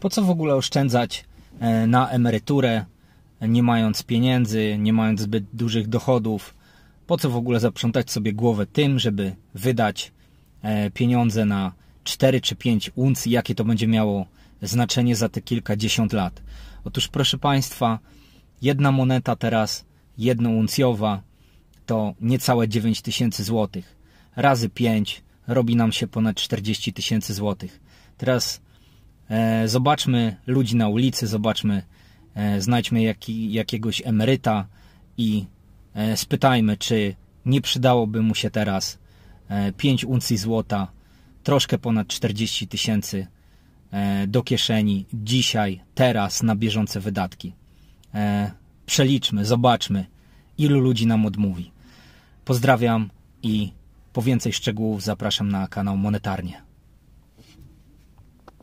Po co w ogóle oszczędzać e, na emeryturę, nie mając pieniędzy, nie mając zbyt dużych dochodów? Po co w ogóle zaprzątać sobie głowę tym, żeby wydać e, pieniądze na 4 czy 5 uncji, jakie to będzie miało znaczenie za te kilkadziesiąt lat? Otóż, proszę Państwa, jedna moneta teraz, jednouncjowa, to niecałe 9 tysięcy złotych. Razy 5 robi nam się ponad 40 tysięcy złotych. Teraz E, zobaczmy ludzi na ulicy, zobaczmy, e, znajdźmy jaki, jakiegoś emeryta i e, spytajmy, czy nie przydałoby mu się teraz 5 uncji złota, troszkę ponad 40 tysięcy do kieszeni dzisiaj, teraz na bieżące wydatki. Przeliczmy, zobaczmy, ilu ludzi nam odmówi. Pozdrawiam i po więcej szczegółów zapraszam na kanał Monetarnie.